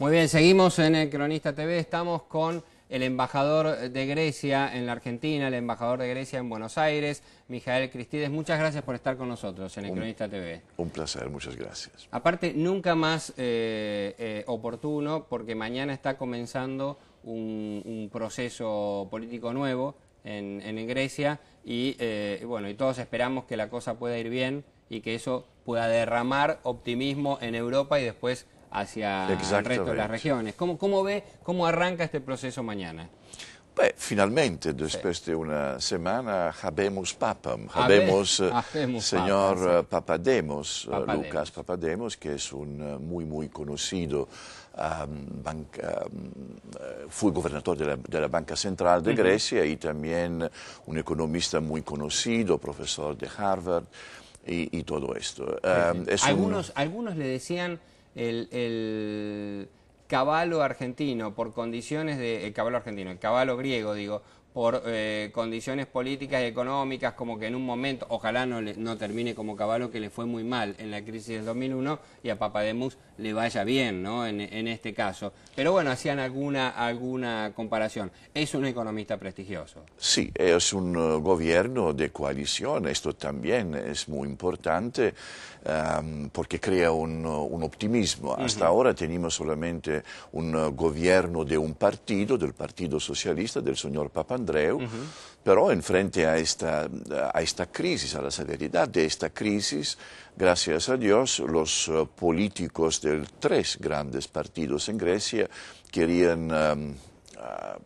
Muy bien, seguimos en el Cronista TV. Estamos con el embajador de Grecia en la Argentina, el embajador de Grecia en Buenos Aires, Mijael Cristides. Muchas gracias por estar con nosotros en el Cronista TV. Un placer, muchas gracias. Aparte, nunca más eh, eh, oportuno, porque mañana está comenzando un, proceso político nuevo en, Grecia eh, y, bueno, y todos esperamos que la cosa pueda ir bien y que eso pueda derramar optimismo en Europa y después hacia el resto de las regiones. ¿Cómo, ¿Cómo, ve, cómo arranca este proceso mañana? Beh, pues, finalmente, después de una semana, habemos papam, habemos, eh, señor eh, eh, Papademos, Lucas Papademos, que es un muy, muy conocido fue gobernador de la, Banca Central de Grecia y también un economista muy conocido, profesor de Harvard y, todo esto. algunos, algunos le decían el, el caballo argentino, por condiciones de. El caballo argentino, el caballo griego, digo, por eh, condiciones políticas y económicas, como que en un momento, ojalá no, no termine como Caballo, que le fue muy mal en la crisis del 2001, y a Papademos le vaya bien, ¿no? En, este caso. Pero bueno, hacían alguna, alguna comparación. Es un economista prestigioso. Sí, es un eh, gobierno de coalición, esto también es muy importante, ehm, porque crea un, optimismo. Hasta ahora tenemos solamente un eh, gobierno de un partido, del Partido Socialista, del señor Papademus, Andreu, pero enfrente a esta, a esta crisis, a la severidad de esta crisis, gracias a Dios, los eh, políticos de tres grandes partidos en Grecia querían... Em, eh,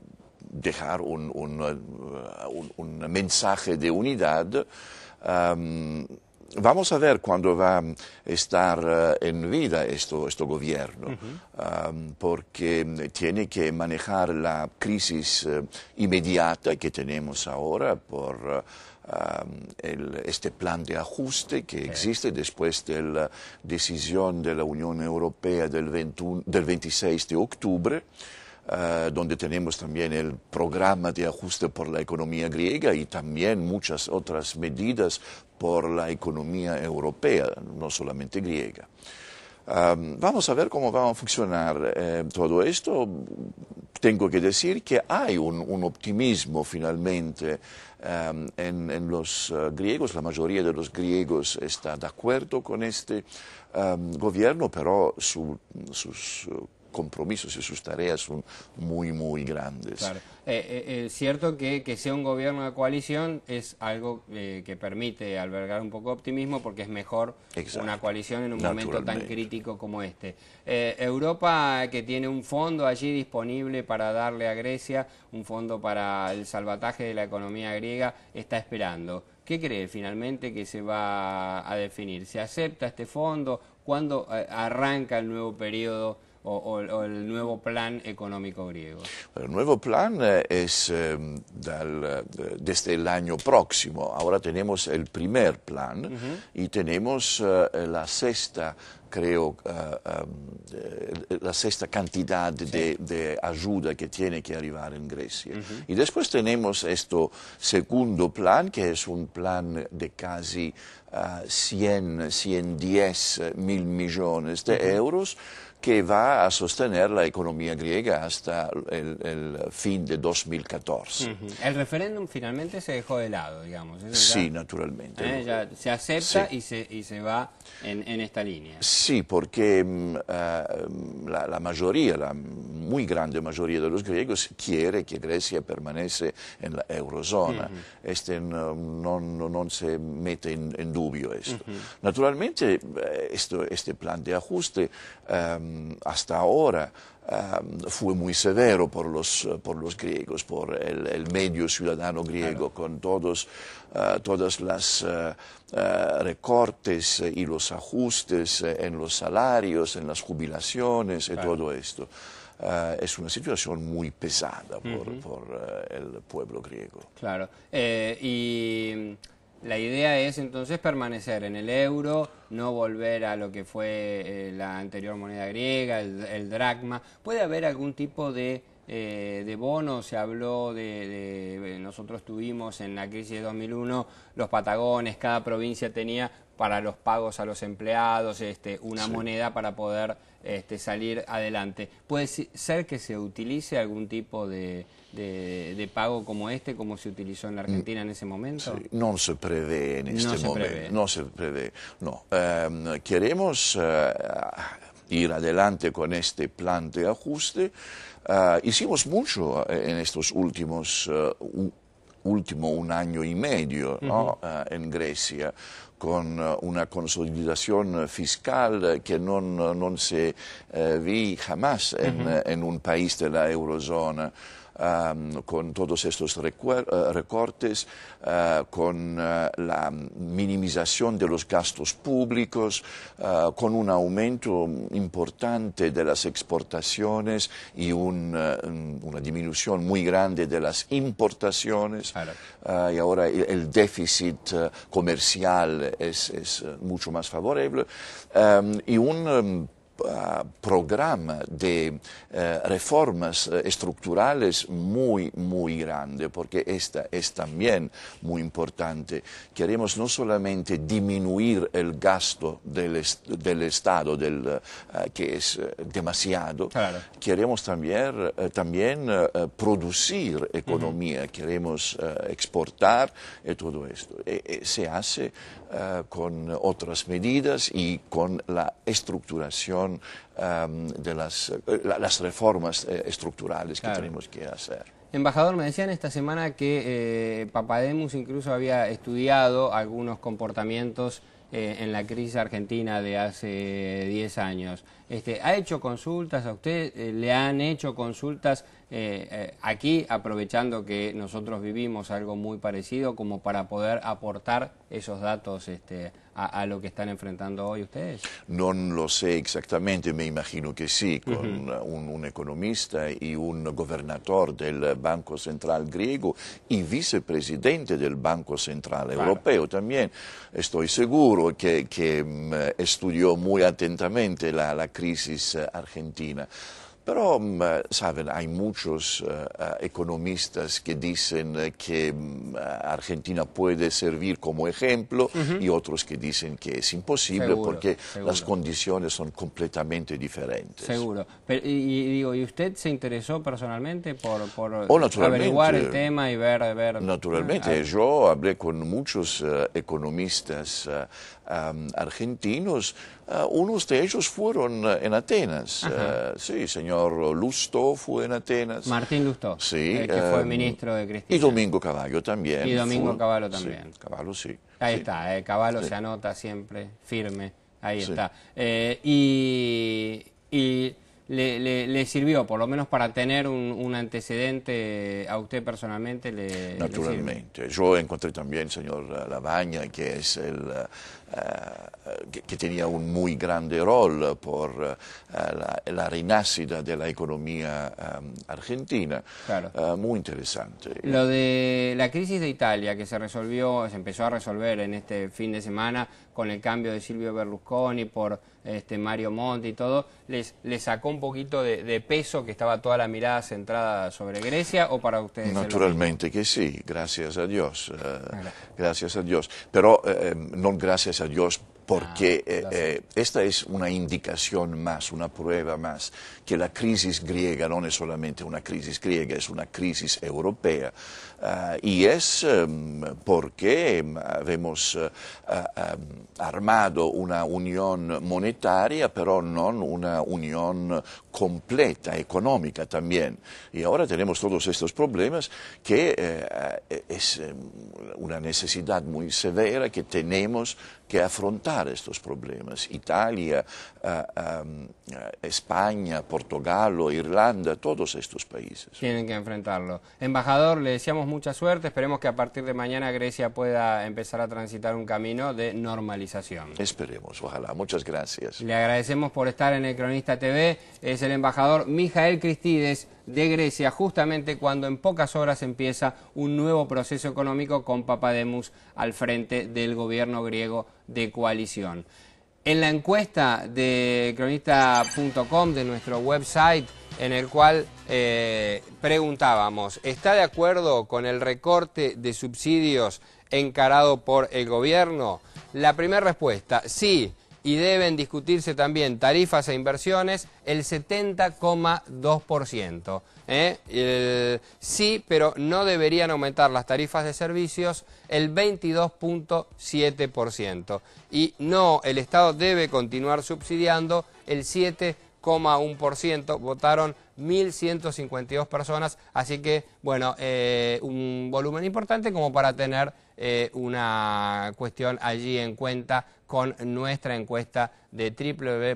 dejar eh, un, mensaje de unidad em, vamos a ver cuándo va a estar eh, en vida esto, este gobierno, porque tiene que manejar la crisis eh, inmediata que tenemos ahora por este plan de ajuste que existe después de la decisión de la Unión Europea del, del 26 de octubre. Eh, donde tenemos también el programa de ajuste por la economía griega y también muchas otras medidas por la economía europea, no solamente griega. vamos a ver cómo va a funcionar eh, todo esto. Tengo que decir que hay un, optimismo finalmente en, los eh, griegos. La mayoría de los griegos está de acuerdo con este gobierno, pero sus compromisos y sus tareas son muy, muy grandes. es eh, eh, eh, cierto que, que sea un gobierno de coalición es algo que permite albergar un poco optimismo porque es mejor una coalición en un momento tan crítico como este. Europa que tiene un fondo allí disponible para darle a Grecia, un fondo para el salvataje de la economía griega, está esperando. ¿Qué cree finalmente que se va a definir? ¿Se acepta este fondo? ¿Cuándo arranca el nuevo periodo? o, el nuevo plan económico griego? El nuevo plan eh, es em, eh, desde el año próximo. Ahora tenemos el primer plan y tenemos eh, la sexta creo, em, la sexta cantidad de, ayuda que tiene que llegar en Grecia. Y después tenemos este segundo plan, que es un plan de casi cien, 100, 110 mil millones de euros que va a sostener la economía griega hasta el, fin de 2014. El referéndum finalmente se dejó de lado, digamos. sí, naturalmente. ¿eh? se acepta y, se, va en, esta línea. Sí, porque mm, eh, la, mayoría, la muy grande mayoría de los griegos quiere que Grecia permanece en la eurozona. Este, no, no, se mete en, en dubio esto. Naturalmente, eh, esto, este plan de ajuste... Mm, hasta ahora ehm, fue muy severo por los, los griegos, por el, medio ciudadano griego, con todos, eh, todas las eh, eh, recortes y los ajustes en los salarios, en las jubilaciones y todo esto. es una situación muy pesada por, el pueblo griego. Claro la idea es entonces permanecer en el euro, no volver a lo que fue eh, la anterior moneda griega, el, dracma. ¿Puede haber algún tipo de, eh, de bono? Se habló de, de, eh, Nosotros tuvimos en la crisis de 2001 los patagones, cada provincia tenía para los pagos a los empleados, este, una moneda para poder este, salir adelante. ¿Puede ser que se utilice algún tipo de, pago como este, como se utilizó en la mm. Argentina en ese momento? No se prevé en este momento. No se prevé. No. Em, queremos eh, ir adelante con este plan de ajuste. Eh, hicimos mucho eh, en estos últimos último un año y medio en Grecia, con eh, una consolidación fiscal que no se eh, ve jamás en un país de la eurozona. Ehm, con todos estos eh, recortes, eh, con eh, la minimización de los gastos públicos, con un aumento importante de las exportaciones y una disminución muy grande de las importaciones. y ahora el, déficit comercial es, mucho más favorable. Ehm, y un em, Ah, programa de eh, reformas eh, estructurales muy, muy grande, porque esta es también muy importante. Queremos no solamente disminuir el gasto del, Estado, del, eh, que es demasiado, queremos también, también producir economía, queremos exportar y todo esto. E, e, se hace con otras medidas y con la estructuración Ehm, de las, eh, las reformas eh, estructurales que tenemos que hacer. Embajador, me decían esta semana que eh, Papademos incluso había estudiado algunos comportamientos en la crisis argentina de hace 10 años. Este, ¿Ha hecho consultas a usted? ¿Le han hecho consultas eh, eh, aquí, aprovechando que nosotros vivimos algo muy parecido, como para poder aportar esos datos este, a, lo que están enfrentando hoy ustedes? No lo sé exactamente, me imagino que sí, con un, economista y un gobernador del Banco Central griego y vicepresidente del Banco Central Europeo también. Estoy seguro que, mm, estudió muy atentamente la crisis argentina. Pero, mm, saben, hay muchos eh, eh, economistas que dicen eh, que mm, Argentina puede servir como ejemplo y otros que dicen que es imposible porque las condiciones son completamente diferentes. Seguro. y, digo, ¿y usted se interesó personalmente por, por oh, averiguar el tema y ver... ver mm, naturalmente, yo hablé con muchos economistas argentinos, ah, unos de ellos fueron eh, en Atenas. Ah, sí, señor Lusto fue en Atenas. Martín Lusto, sí, eh, que fue em, ministro de Cristina. Y Domingo Caballo también. Y Domingo Caballo también. Caballo sí. Ahí está, eh, Caballo se anota siempre, firme, ahí está. y, y le, sirvió, por lo menos para tener un, antecedente a usted personalmente. Le, Naturalmente. Yo encontré también, señor Labaña, que es el eh, que tenía un muy grande rol por eh, la, la, renácida de la economía eh, argentina. muy interesante. Lo de la crisis de Italia que se resolvió, se empezó a resolver en este fin de semana con el cambio de Silvio Berlusconi por este, Mario Monti y todo, les, sacó un poquito de, peso que estaba toda la mirada centrada sobre Grecia o para ustedes? Naturalmente que sí, gracias a Dios, eh, gracias a Dios, pero eh, eh, no gracias a Dios porque ah, esta es una indicación más, una prueba más, que la crisis griega no es solamente una crisis griega, es una crisis europea. Ah, y es em, porque em, hemos eh, ah, em, armado una unión monetaria, pero no una unión completa, económica también. Y ahora tenemos todos estos problemas que eh, eh, es una necesidad muy severa que tenemos que afrontar estos problemas. Italia, ah, España, Portugal, Irlanda, todos estos países. Tienen que enfrentarlo. Embajador, le decíamos mucha suerte, esperemos que a partir de mañana Grecia pueda empezar a transitar un camino de normalización. Esperemos, ojalá. Muchas gracias. Le agradecemos por estar en el Cronista TV. Es el embajador Mijael Cristides de Grecia, justamente cuando en pocas horas empieza un nuevo proceso económico con Papademos al frente del gobierno griego de coalición. En la encuesta de cronista.com, de nuestro website, en el cual eh, preguntábamos, ¿está de acuerdo con el recorte de subsidios encarado por el gobierno? La primera respuesta, sí, y deben discutirse también tarifas e inversiones, el 70,2%. ¿eh? sí, pero no deberían aumentar las tarifas de servicios el 22,7%. Y no, el Estado debe continuar subsidiando el 7%. 1,1%, votaron 1.152 personas, así que, bueno, eh, un volumen importante como para tener eh, una cuestión allí en cuenta con nuestra encuesta de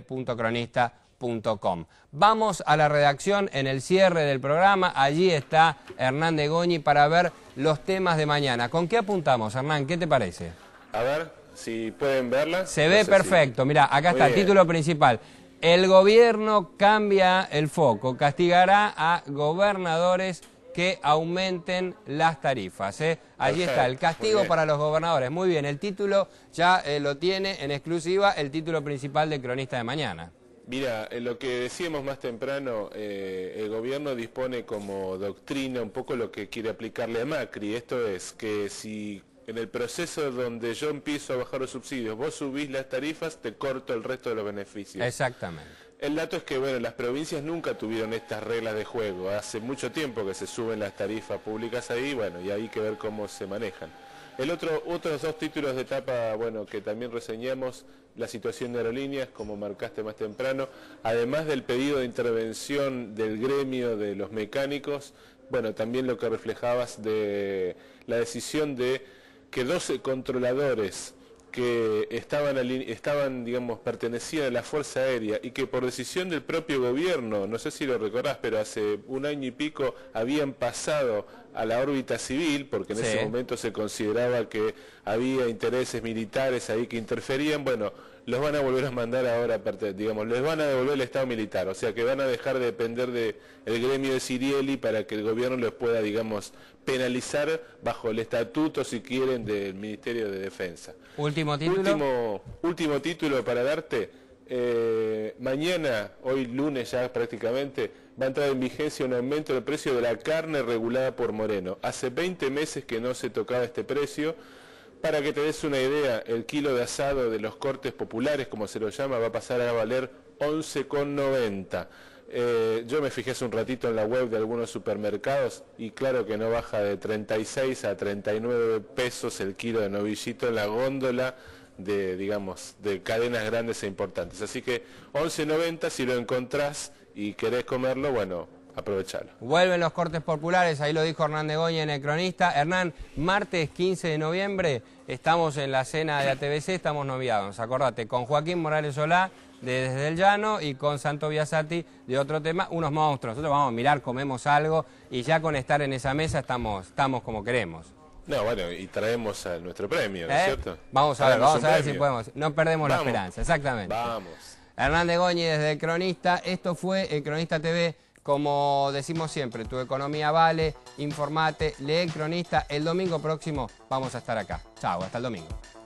www.cronista.com. Vamos a la redacción en el cierre del programa, allí está Hernán de Goñi para ver los temas de mañana. ¿Con qué apuntamos, Hernán? ¿Qué te parece? A ver, si pueden verla. Se ve perfecto. mirá, Mira, acá está el título principal. El gobierno cambia el foco, castigará a gobernadores que aumenten las tarifas. ¿eh? Allí está, el castigo para los gobernadores. Muy bien, el título ya eh, lo tiene en exclusiva el título principal de Cronista de Mañana. Mira, lo que decíamos más temprano, eh, el gobierno dispone como doctrina un poco lo que quiere aplicarle a Macri. Esto es que si en el proceso donde yo empiezo a bajar los subsidios, vos subís las tarifas, te corto el resto de los beneficios. Exactamente. El dato es que, bueno, las provincias nunca tuvieron estas reglas de juego. Hace mucho tiempo que se suben las tarifas públicas ahí, bueno, y hay que ver cómo se manejan. El otro, otros dos títulos de etapa, bueno, que también reseñamos, la situación de aerolíneas, como marcaste más temprano, además del pedido de intervención del gremio de los mecánicos, bueno, también lo que reflejabas de la decisión de que 12 controladores que estaban, estaban, digamos, pertenecían a la Fuerza Aérea y que por decisión del propio gobierno, no sé si lo recordás, pero hace un año y pico habían pasado a la órbita civil, porque en ese momento se consideraba que había intereses militares ahí que interferían, bueno, los van a volver a mandar ahora, digamos, les van a devolver el Estado militar, o sea que van a dejar de depender del gremio de Sirieli para que el gobierno los pueda, digamos, penalizar bajo el estatuto, si quieren, del Ministerio de Defensa. Último título. Último, título para darte. Eh, mañana, hoy lunes ya prácticamente, va a entrar en vigencia un aumento del precio de la carne regulada por Moreno. Hace 20 meses que no se tocaba este precio para que te des una idea, el kilo de asado de los cortes populares, como se lo llama, va a pasar a valer 11,90. Eh, yo me fijé hace un ratito en la web de algunos supermercados y claro que no baja de 36 a 39 pesos el kilo de novillito en la góndola de, digamos, de cadenas grandes e importantes. Así que 11.90 si lo encontrás y querés comerlo, bueno, Aprovechalo. Vuelven los cortes populares, ahí lo dijo Hernán de Goya en el cronista. Hernán, martes 15 de noviembre estamos en la cena de ATVC estamos noviados, acordate, con Joaquín Morales Solá de Desde el Llano y con Santo Biasati de otro tema, unos monstruos. Nosotros vamos a mirar, comemos algo y ya con estar en esa mesa estamos, estamos como queremos. No, bueno, y traemos nuestro premio, ¿no es ¿Eh? cierto? Vamos a ver, vamos a ver si podemos. No perdemos la esperanza, exactamente. Vamos. Hernán de Goñi desde el Cronista, esto fue el Cronista TV. Como decimos siempre, tu economía vale, informate, lee el cronista. El domingo próximo vamos a estar acá. Chao, hasta el domingo.